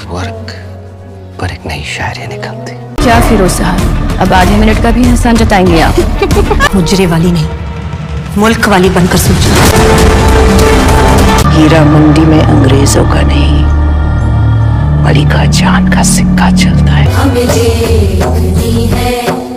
हर पर एक नई शायरी निकलती क्या फिरोज साहब अब आधे मिनट का भी इंसान जताएंगे आप मुजरे वाली नहीं मुल्क वाली बनकर सोचो हीरा मंडी में अंग्रेजों का नहीं मलिका जान का सिक्का चलता है, हमें देखनी है।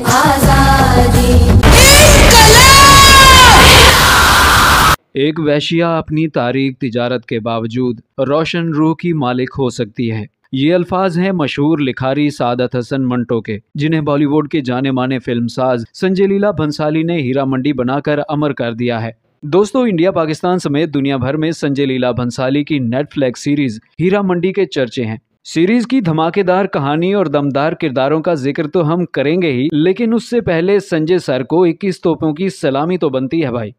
एक वैशिया अपनी तारीख तिजारत के बावजूद रोशन रूह की मालिक हो सकती है ये अल्फाज हैं मशहूर लिखारी सादत हसन मंटो के जिन्हें बॉलीवुड के जाने माने फिल्म साज संजय लीला भंसाली ने हीरा मंडी बनाकर अमर कर दिया है दोस्तों इंडिया पाकिस्तान समेत दुनिया भर में संजय लीला भंसाली की नेटफ्लिक्स सीरीज हीरा मंडी के चर्चे हैं सीरीज की धमाकेदार कहानी और दमदार किरदारों का जिक्र तो हम करेंगे ही लेकिन उससे पहले संजय सर को इक्कीस तोपों की सलामी तो बनती है भाई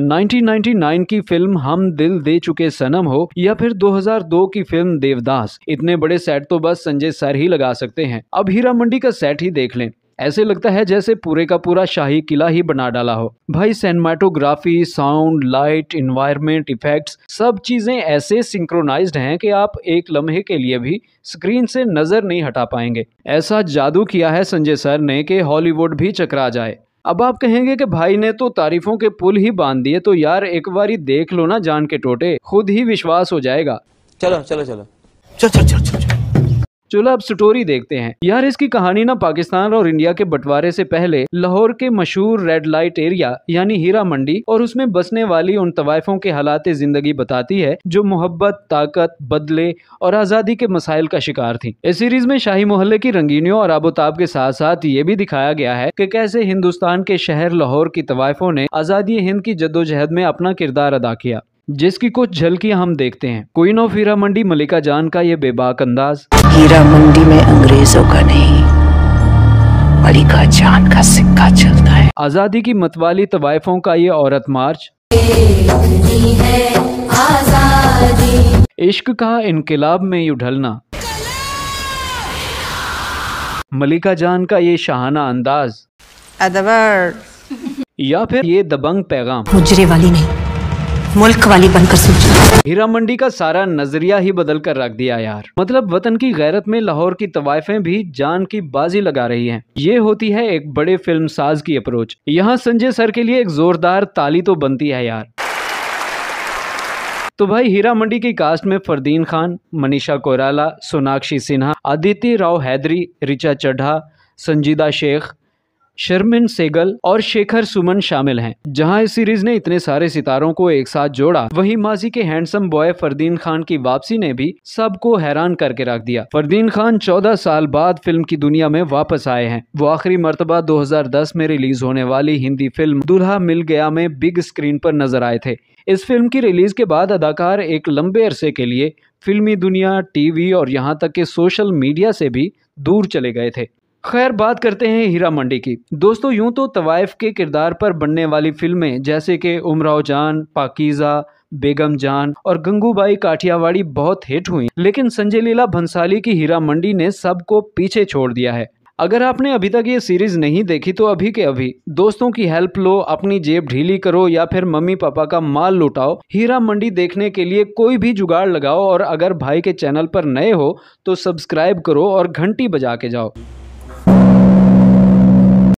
1999 की फिल्म हम दिल दे चुके सनम हो या फिर 2002 की फिल्म देवदास इतने बड़े सेट तो बस संजय सर ही लगा सकते हैं अब हीरा मंडी का सेट ही देख लें ऐसे लगता है जैसे पूरे का पूरा शाही किला ही बना डाला हो भाई cinematography sound light environment effects सब चीजें ऐसे सिंक्रोनाइज्ड हैं कि आप एक लम्हे के लिए भी स्क्रीन से नजर नहीं हटा पाएंगे ऐसा जादू किया है संजय सर ने कि हॉलीवुड भी चकरा जाए अब आप कहेंगे कि भाई ने तो तारीफों के पुल ही बांध दिए तो यार एक बार देख लो ना जान के टोटे खुद ही विश्वास हो जाएगा चलो चलो चलो चलो चलो चलो चलो अब स्टोरी देखते हैं यार इसकी कहानी ना पाकिस्तान और इंडिया के बंटवारे से पहले लाहौर के मशहूर रेड लाइट एरिया यानी हीरा मंडी और उसमें बसने वाली उन तवायफों के हालात जिंदगी बताती है जो मोहब्बत ताकत बदले और आज़ादी के मसाइल का शिकार थी इस सीरीज में शाही मोहल्ले की रंगीनियों और आबोताब के साथ साथ ये भी दिखाया गया है की कैसे हिंदुस्तान के शहर लाहौर की तवायफों ने आज़ादी हिंद की जद्दोजहद में अपना किरदार अदा किया जिसकी कुछ झलकियां हम देखते हैं क्वीन ऑफ हीरा मंडी मलिका जान का ये बेबाक अंदाज हीरा मंडी में अंग्रेजों का नहीं मलिका जान का सिक्का चलता है आजादी की मतवाली तवायफों का ये औरत मार्च इश्क का इनकलाब में उढलना मलिका जान का ये शाहाना अंदाज या फिर ये दबंग पैगाम मुजरे वाली नहीं मुल्क वाली बनकर सोचा हीरा मंडी का सारा नजरिया ही बदल कर रख दिया यार मतलब वतन की गैरत में लाहौर की तवायफें भी जान की बाजी लगा रही हैं ये होती है एक बड़े फिल्म साज की अप्रोच यहाँ संजय सर के लिए एक जोरदार ताली तो बनती है यार तो भाई हीरा मंडी की कास्ट में फरदीन खान मनीषा कोराला सोनाक्षी सिन्हा आदित्य राव हैदरी रिचा चड्ढा संजीदा शेख शर्मिन सेगल और शेखर सुमन शामिल हैं जहां इस सीरीज ने इतने सारे सितारों को एक साथ जोड़ा वहीं माजी के हैंडसम बॉय फरदीन खान की वापसी ने भी सबको हैरान करके रख दिया फरदीन खान 14 साल बाद फिल्म की दुनिया में वापस आए हैं वो आखिरी मरतबा 2010 में रिलीज होने वाली हिंदी फिल्म दुल्हा मिल गया में बिग स्क्रीन पर नजर आए थे इस फिल्म की रिलीज के बाद अदाकार एक लंबे अरसे के लिए फिल्मी दुनिया टीवी और यहाँ तक के सोशल मीडिया से भी दूर चले गए थे खैर बात करते हैं हीरा मंडी की दोस्तों यूं तो तवाइफ के किरदार पर बनने वाली फिल्में जैसे कि उमराव जान पाकिज़ा बेगम जान और गंगूबाई काठियावाड़ी बहुत हिट हुई लेकिन संजय लीला भंसाली की हीरा मंडी ने सबको पीछे छोड़ दिया है अगर आपने अभी तक ये सीरीज नहीं देखी तो अभी के अभी दोस्तों की हेल्प लो अपनी जेब ढीली करो या फिर मम्मी पापा का माल लुटाओ हीरा मंडी देखने के लिए कोई भी जुगाड़ लगाओ और अगर भाई के चैनल पर नए हो तो सब्सक्राइब करो और घंटी बजा के जाओ